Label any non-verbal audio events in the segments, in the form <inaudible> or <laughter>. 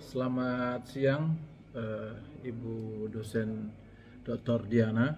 Selamat siang, uh, Ibu dosen Dr. Diana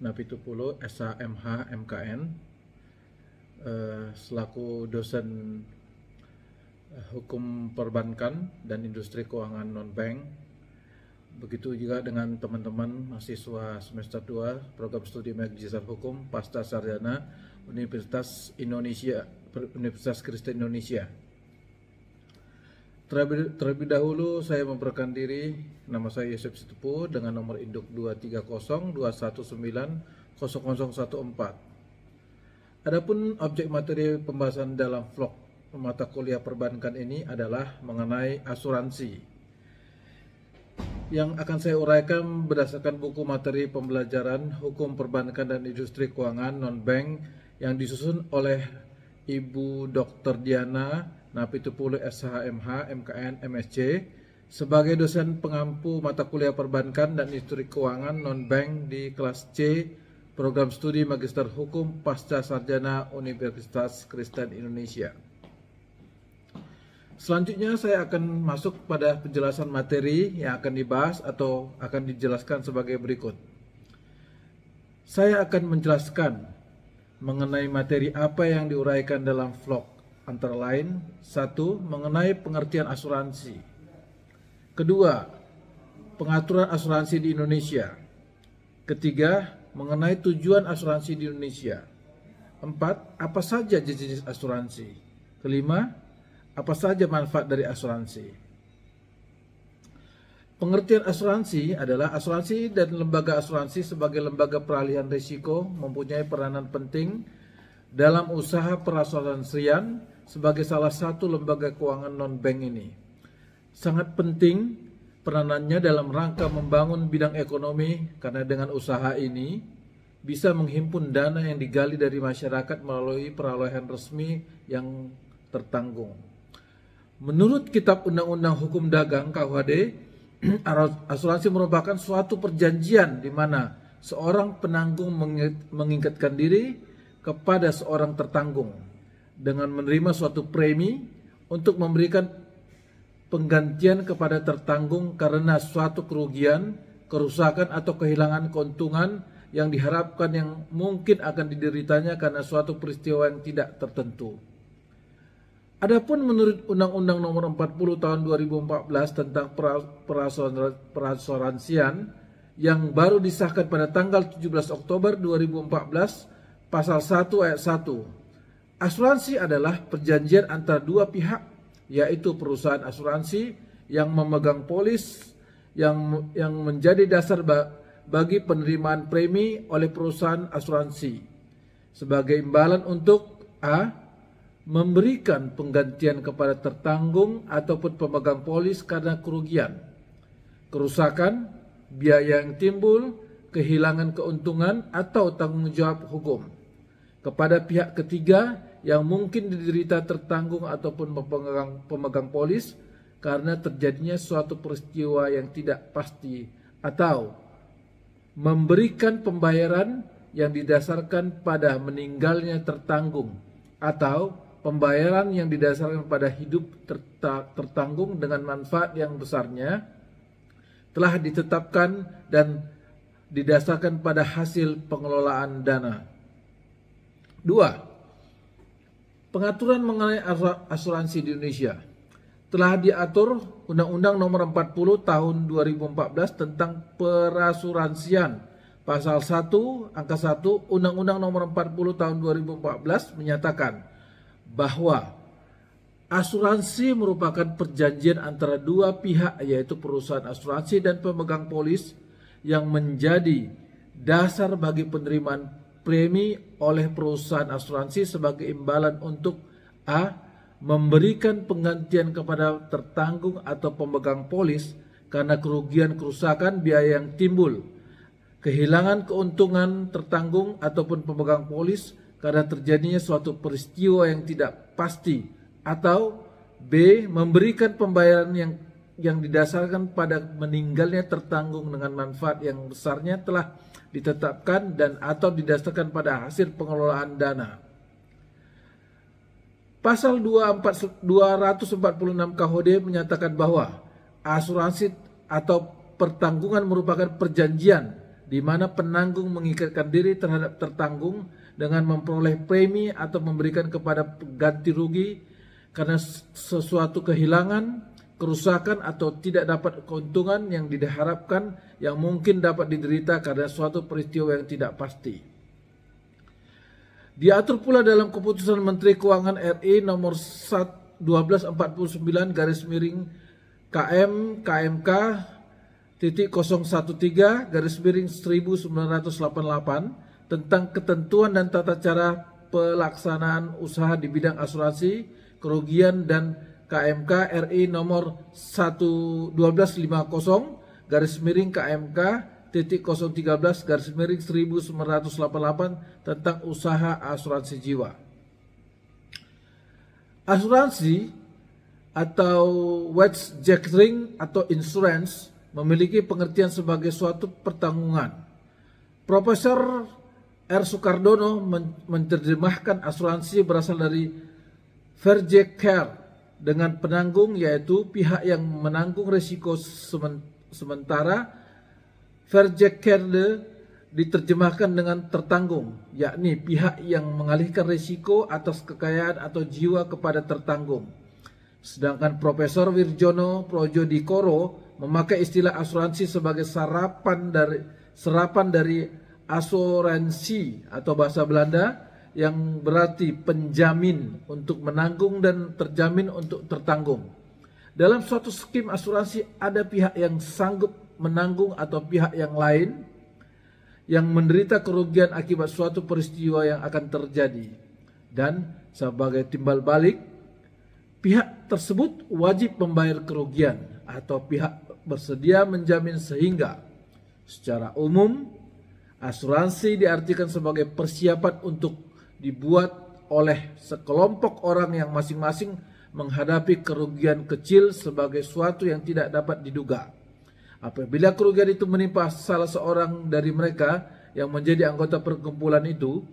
Napitupulu, SHMH MKN, uh, eh, selaku dosen eh, hukum perbankan dan industri keuangan non-bank. Begitu juga dengan teman-teman mahasiswa semester 2 program studi Magister Hukum Pasca Sarjana Universitas Indonesia Universitas Kristen Indonesia. Terlebih, dahulu saya memperkenalkan diri, nama saya Yusuf Setepu dengan nomor induk 2302190014. Adapun objek materi pembahasan dalam vlog mata kuliah perbankan ini adalah mengenai asuransi. Yang akan saya uraikan berdasarkan buku materi pembelajaran hukum perbankan dan industri keuangan non-bank yang disusun oleh Ibu Dr. Diana Napi itu Napitupulu e SHMH, MKN, MSC sebagai dosen pengampu mata kuliah perbankan dan industri keuangan non-bank di kelas C program studi Magister Hukum Pasca Sarjana Universitas Kristen Indonesia. Selanjutnya saya akan masuk pada penjelasan materi yang akan dibahas atau akan dijelaskan sebagai berikut. Saya akan menjelaskan mengenai materi apa yang diuraikan dalam vlog antara lain satu mengenai pengertian asuransi. Kedua, pengaturan asuransi di Indonesia. Ketiga, mengenai tujuan asuransi di Indonesia. Empat, apa saja jenis jenis asuransi. Kelima, apa saja manfaat dari asuransi. Pengertian asuransi adalah asuransi dan lembaga asuransi sebagai lembaga peralihan risiko mempunyai peranan penting dalam usaha perasuransian sebagai salah satu lembaga keuangan non-bank ini. Sangat penting peranannya dalam rangka membangun bidang ekonomi karena dengan usaha ini bisa menghimpun dana yang digali dari masyarakat melalui peralihan resmi yang tertanggung. Menurut Kitab Undang-Undang Hukum Dagang KUHD, <clears throat> asuransi merupakan suatu perjanjian di mana seorang penanggung mengikatkan diri kepada seorang tertanggung dengan menerima suatu premi untuk memberikan penggantian kepada tertanggung karena suatu kerugian, kerusakan atau kehilangan keuntungan yang diharapkan yang mungkin akan dideritanya karena suatu peristiwa yang tidak tertentu. Adapun menurut Undang-Undang Nomor 40 Tahun 2014 tentang Perasoransian yang baru disahkan pada tanggal 17 Oktober 2014 pasal 1 ayat 1. Asuransi adalah perjanjian antara dua pihak, yaitu perusahaan asuransi yang memegang polis yang yang menjadi dasar bagi penerimaan premi oleh perusahaan asuransi sebagai imbalan untuk a memberikan penggantian kepada tertanggung ataupun pemegang polis karena kerugian, kerusakan, biaya yang timbul, kehilangan keuntungan atau tanggung jawab hukum kepada pihak ketiga yang mungkin diderita tertanggung ataupun pemegang, pemegang polis karena terjadinya suatu peristiwa yang tidak pasti atau memberikan pembayaran yang didasarkan pada meninggalnya tertanggung atau pembayaran yang didasarkan pada hidup tertanggung dengan manfaat yang besarnya telah ditetapkan dan didasarkan pada hasil pengelolaan dana Dua, pengaturan mengenai asuransi di Indonesia telah diatur Undang-Undang Nomor 40 Tahun 2014 tentang perasuransian. Pasal 1 angka 1 Undang-Undang Nomor 40 Tahun 2014 menyatakan bahwa asuransi merupakan perjanjian antara dua pihak yaitu perusahaan asuransi dan pemegang polis yang menjadi dasar bagi penerimaan premi oleh perusahaan asuransi sebagai imbalan untuk A. Memberikan penggantian kepada tertanggung atau pemegang polis karena kerugian kerusakan biaya yang timbul kehilangan keuntungan tertanggung ataupun pemegang polis karena terjadinya suatu peristiwa yang tidak pasti atau B. Memberikan pembayaran yang yang didasarkan pada meninggalnya tertanggung dengan manfaat yang besarnya telah ditetapkan dan atau didasarkan pada hasil pengelolaan dana. Pasal 246 KHD menyatakan bahwa asuransi atau pertanggungan merupakan perjanjian di mana penanggung mengikatkan diri terhadap tertanggung dengan memperoleh premi atau memberikan kepada ganti rugi karena sesuatu kehilangan, kerusakan atau tidak dapat keuntungan yang diharapkan yang mungkin dapat diderita karena suatu peristiwa yang tidak pasti. Diatur pula dalam keputusan Menteri Keuangan RI nomor 1249 garis miring KM KMK titik 013 garis miring 1988 tentang ketentuan dan tata cara pelaksanaan usaha di bidang asuransi, kerugian dan KMK RI nomor 1250 garis miring KMK titik 013 garis miring 1988 tentang usaha asuransi jiwa. Asuransi atau wedge jackring atau insurance memiliki pengertian sebagai suatu pertanggungan. Profesor R. Soekardono menerjemahkan asuransi berasal dari Verge Care dengan penanggung yaitu pihak yang menanggung risiko sementara verjekerde diterjemahkan dengan tertanggung yakni pihak yang mengalihkan risiko atas kekayaan atau jiwa kepada tertanggung sedangkan Profesor Wirjono Projo Dikoro memakai istilah asuransi sebagai sarapan dari serapan dari asuransi atau bahasa Belanda yang berarti penjamin untuk menanggung dan terjamin untuk tertanggung. Dalam suatu skim asuransi ada pihak yang sanggup menanggung atau pihak yang lain yang menderita kerugian akibat suatu peristiwa yang akan terjadi. Dan sebagai timbal balik, pihak tersebut wajib membayar kerugian atau pihak bersedia menjamin sehingga secara umum asuransi diartikan sebagai persiapan untuk dibuat oleh sekelompok orang yang masing-masing menghadapi kerugian kecil sebagai suatu yang tidak dapat diduga. Apabila kerugian itu menimpa salah seorang dari mereka yang menjadi anggota perkumpulan itu,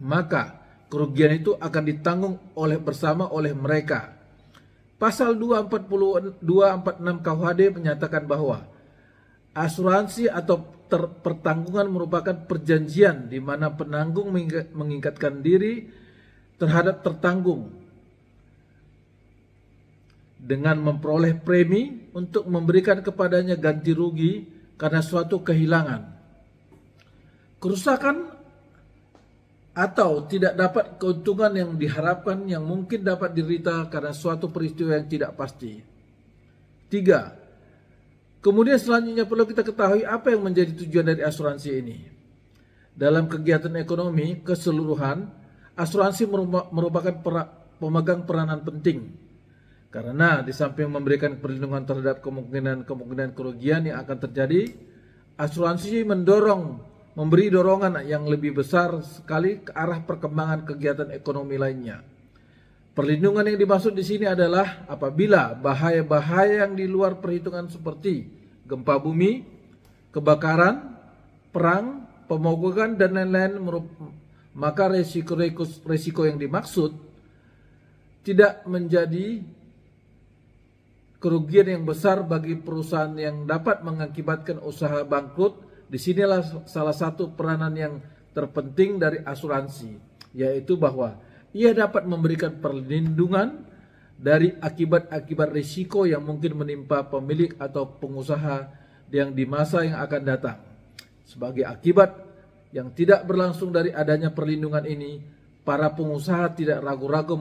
maka kerugian itu akan ditanggung oleh bersama oleh mereka. Pasal 242 46 KUHD menyatakan bahwa asuransi atau ter, pertanggungan merupakan perjanjian di mana penanggung mengingatkan diri terhadap tertanggung dengan memperoleh premi untuk memberikan kepadanya ganti rugi karena suatu kehilangan. Kerusakan atau tidak dapat keuntungan yang diharapkan yang mungkin dapat dirita karena suatu peristiwa yang tidak pasti. Tiga. Kemudian selanjutnya perlu kita ketahui apa yang menjadi tujuan dari asuransi ini. Dalam kegiatan ekonomi keseluruhan, asuransi merupakan pemegang peranan penting karena di samping memberikan perlindungan terhadap kemungkinan-kemungkinan kerugian yang akan terjadi, asuransi mendorong memberi dorongan yang lebih besar sekali ke arah perkembangan kegiatan ekonomi lainnya. Perlindungan yang dimaksud di sini adalah apabila bahaya-bahaya yang di luar perhitungan seperti gempa bumi, kebakaran, perang, pemogokan dan lain-lain maka resiko, resiko yang dimaksud tidak menjadi kerugian yang besar bagi perusahaan yang dapat mengakibatkan usaha bangkrut. Di Disinilah salah satu peranan yang terpenting dari asuransi, yaitu bahwa ia dapat memberikan perlindungan dari akibat-akibat risiko yang mungkin menimpa pemilik atau pengusaha yang di masa yang akan datang. Sebagai akibat yang tidak berlangsung dari adanya perlindungan ini, para pengusaha tidak ragu-ragu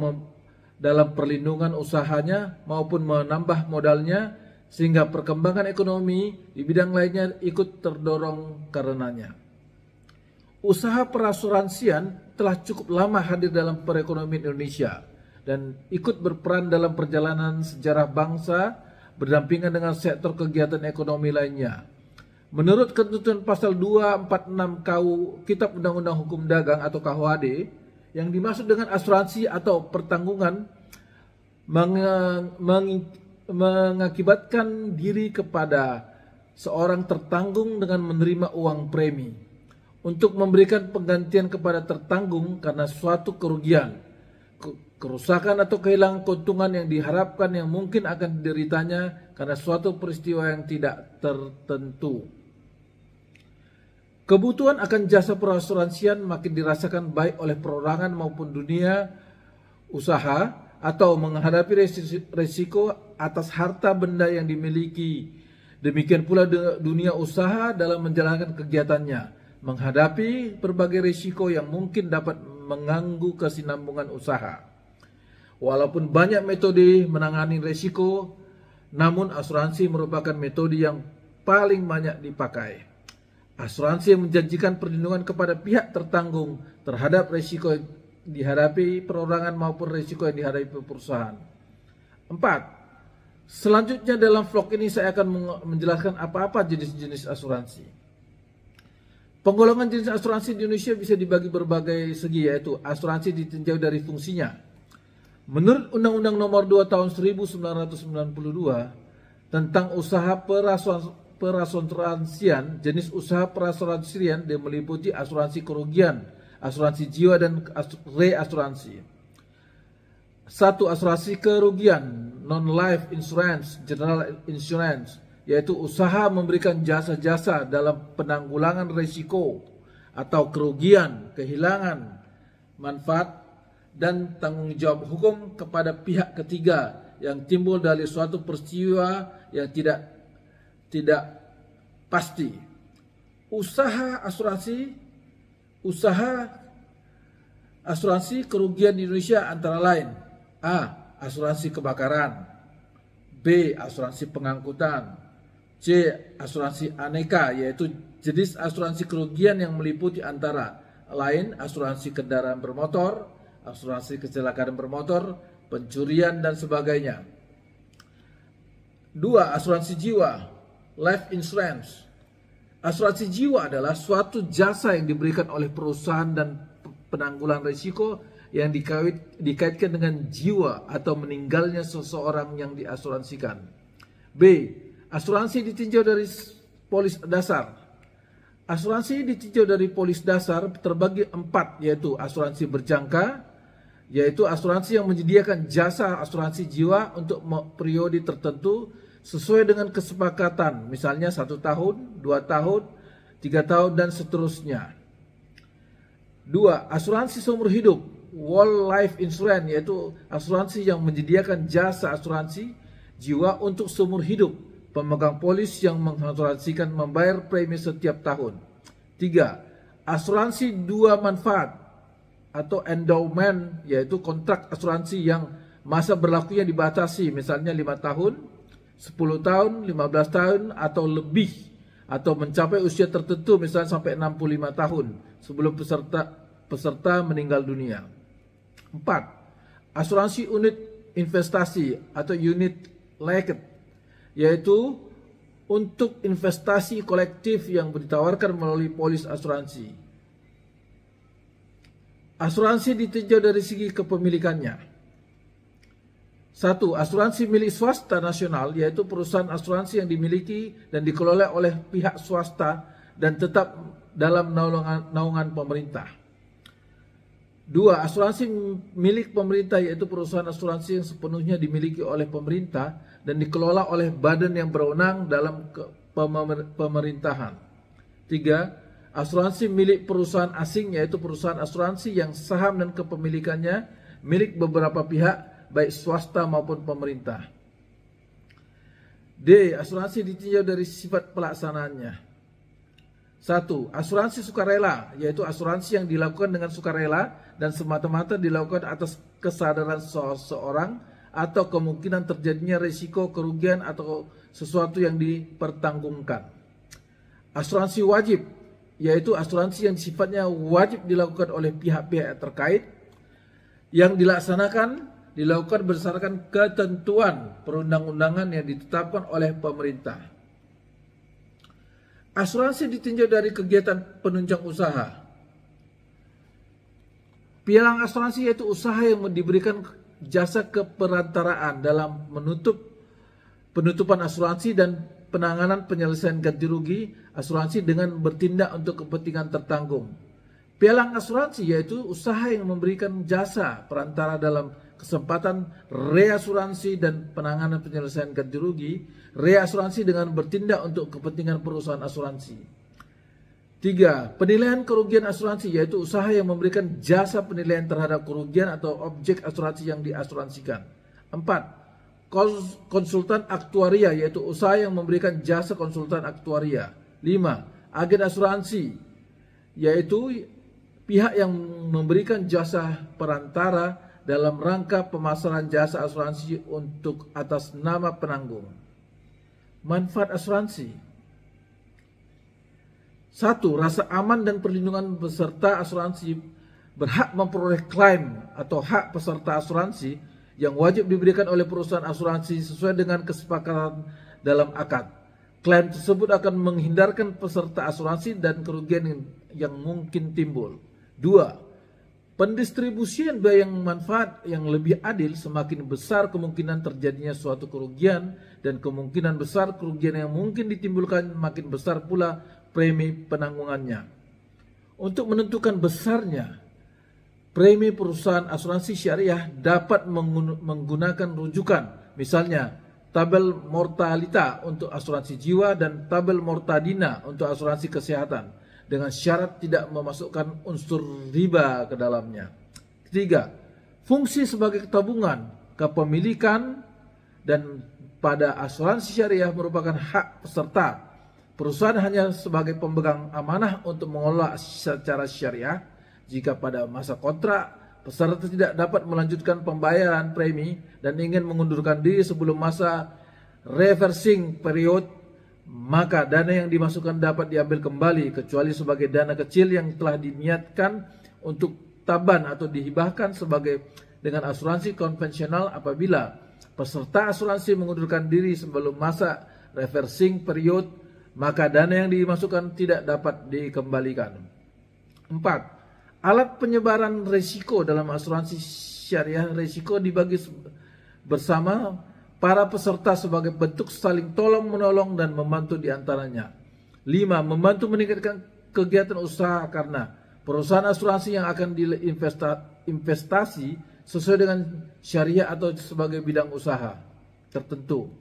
dalam perlindungan usahanya maupun menambah modalnya sehingga perkembangan ekonomi di bidang lainnya ikut terdorong karenanya. Usaha perasuransian telah cukup lama hadir dalam perekonomian Indonesia dan ikut berperan dalam perjalanan sejarah bangsa berdampingan dengan sektor kegiatan ekonomi lainnya. Menurut ketentuan pasal 246 KU Kitab Undang-Undang Hukum Dagang atau KUHD yang dimaksud dengan asuransi atau pertanggungan meng meng mengakibatkan diri kepada seorang tertanggung dengan menerima uang premi untuk memberikan penggantian kepada tertanggung karena suatu kerugian, kerusakan atau kehilangan keuntungan yang diharapkan yang mungkin akan dideritanya karena suatu peristiwa yang tidak tertentu. Kebutuhan akan jasa perasuransian makin dirasakan baik oleh perorangan maupun dunia usaha atau menghadapi resiko atas harta benda yang dimiliki. Demikian pula dunia usaha dalam menjalankan kegiatannya menghadapi berbagai risiko yang mungkin dapat mengganggu kesinambungan usaha. Walaupun banyak metode menangani risiko, namun asuransi merupakan metode yang paling banyak dipakai. Asuransi yang menjanjikan perlindungan kepada pihak tertanggung terhadap risiko yang dihadapi perorangan maupun risiko yang dihadapi perusahaan. Empat. Selanjutnya dalam vlog ini saya akan menjelaskan apa-apa jenis-jenis asuransi. Penggolongan jenis asuransi di Indonesia bisa dibagi berbagai segi yaitu asuransi ditinjau dari fungsinya. Menurut Undang-Undang Nomor 2 Tahun 1992 tentang usaha perasuransian, jenis usaha perasuransian yang meliputi asuransi kerugian, asuransi jiwa dan reasuransi. Satu asuransi kerugian non-life insurance, general insurance yaitu usaha memberikan jasa-jasa dalam penanggulangan risiko atau kerugian, kehilangan manfaat dan tanggung jawab hukum kepada pihak ketiga yang timbul dari suatu peristiwa yang tidak tidak pasti. Usaha asuransi usaha asuransi kerugian di Indonesia antara lain A. Asuransi kebakaran B. Asuransi pengangkutan C. Asuransi aneka yaitu jenis asuransi kerugian yang meliputi antara lain asuransi kendaraan bermotor, asuransi kecelakaan bermotor, pencurian dan sebagainya. Dua, asuransi jiwa, life insurance. Asuransi jiwa adalah suatu jasa yang diberikan oleh perusahaan dan penanggulan risiko yang dikait, dikaitkan dengan jiwa atau meninggalnya seseorang yang diasuransikan. B. Asuransi ditinjau dari polis dasar. Asuransi ditinjau dari polis dasar terbagi empat, yaitu asuransi berjangka, yaitu asuransi yang menyediakan jasa asuransi jiwa untuk periode tertentu sesuai dengan kesepakatan, misalnya satu tahun, dua tahun, tiga tahun, dan seterusnya. Dua, asuransi seumur hidup, whole life insurance, yaitu asuransi yang menyediakan jasa asuransi jiwa untuk seumur hidup, pemegang polis yang mengasuransikan membayar premi setiap tahun. Tiga, Asuransi dua manfaat atau endowment yaitu kontrak asuransi yang masa berlakunya dibatasi misalnya lima tahun, sepuluh tahun, lima belas tahun atau lebih atau mencapai usia tertentu misalnya sampai enam puluh lima tahun sebelum peserta peserta meninggal dunia. Empat, Asuransi unit investasi atau unit linked yaitu untuk investasi kolektif yang ditawarkan melalui polis asuransi. Asuransi ditinjau dari segi kepemilikannya. Satu, asuransi milik swasta nasional yaitu perusahaan asuransi yang dimiliki dan dikelola oleh pihak swasta dan tetap dalam naungan, naungan pemerintah. Dua, asuransi milik pemerintah yaitu perusahaan asuransi yang sepenuhnya dimiliki oleh pemerintah dan dikelola oleh badan yang berwenang dalam pemerintahan. Tiga, asuransi milik perusahaan asing yaitu perusahaan asuransi yang saham dan kepemilikannya milik beberapa pihak baik swasta maupun pemerintah. D. Asuransi ditinjau dari sifat pelaksanaannya. Satu, asuransi sukarela, yaitu asuransi yang dilakukan dengan sukarela dan semata-mata dilakukan atas kesadaran seseorang atau kemungkinan terjadinya risiko kerugian atau sesuatu yang dipertanggungkan. Asuransi wajib, yaitu asuransi yang sifatnya wajib dilakukan oleh pihak-pihak terkait yang dilaksanakan dilakukan berdasarkan ketentuan perundang-undangan yang ditetapkan oleh pemerintah. Asuransi ditinjau dari kegiatan penunjang usaha. Pialang asuransi yaitu usaha yang diberikan jasa keperantaraan dalam menutup penutupan asuransi dan penanganan penyelesaian ganti rugi asuransi dengan bertindak untuk kepentingan tertanggung. Pialang asuransi yaitu usaha yang memberikan jasa perantara dalam kesempatan reasuransi dan penanganan penyelesaian ganti rugi, reasuransi dengan bertindak untuk kepentingan perusahaan asuransi. tiga Penilaian kerugian asuransi yaitu usaha yang memberikan jasa penilaian terhadap kerugian atau objek asuransi yang diasuransikan. empat Konsultan aktuaria yaitu usaha yang memberikan jasa konsultan aktuaria. lima Agen asuransi yaitu pihak yang memberikan jasa perantara dalam rangka pemasaran jasa asuransi untuk atas nama penanggung. Manfaat asuransi. Satu, rasa aman dan perlindungan peserta asuransi berhak memperoleh klaim atau hak peserta asuransi yang wajib diberikan oleh perusahaan asuransi sesuai dengan kesepakatan dalam akad. Klaim tersebut akan menghindarkan peserta asuransi dan kerugian yang mungkin timbul. Dua, Pendistribusian biaya yang manfaat yang lebih adil semakin besar kemungkinan terjadinya suatu kerugian dan kemungkinan besar kerugian yang mungkin ditimbulkan makin besar pula premi penanggungannya. Untuk menentukan besarnya, premi perusahaan asuransi syariah dapat menggunakan rujukan, misalnya tabel mortalita untuk asuransi jiwa dan tabel mortadina untuk asuransi kesehatan dengan syarat tidak memasukkan unsur riba ke dalamnya. Ketiga, fungsi sebagai tabungan, kepemilikan, dan pada asuransi syariah merupakan hak peserta. Perusahaan hanya sebagai pemegang amanah untuk mengelola secara syariah. Jika pada masa kontrak, peserta tidak dapat melanjutkan pembayaran premi dan ingin mengundurkan diri sebelum masa reversing period maka dana yang dimasukkan dapat diambil kembali kecuali sebagai dana kecil yang telah diniatkan untuk taban atau dihibahkan sebagai dengan asuransi konvensional apabila peserta asuransi mengundurkan diri sebelum masa reversing period maka dana yang dimasukkan tidak dapat dikembalikan. empat Alat penyebaran risiko dalam asuransi syariah risiko dibagi bersama para peserta sebagai bentuk saling tolong menolong dan membantu di antaranya. 5. Membantu meningkatkan kegiatan usaha karena perusahaan asuransi yang akan diinvestasi sesuai dengan syariah atau sebagai bidang usaha tertentu.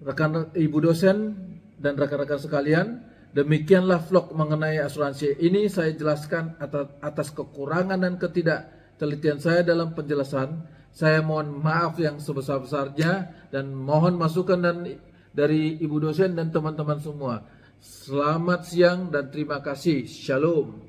Rekan ibu dosen dan rekan-rekan sekalian, demikianlah vlog mengenai asuransi ini saya jelaskan atas, kekurangan dan ketidak saya dalam penjelasan saya mohon maaf yang sebesar-besarnya dan mohon masukan dan dari ibu dosen dan teman-teman semua. Selamat siang dan terima kasih. Shalom.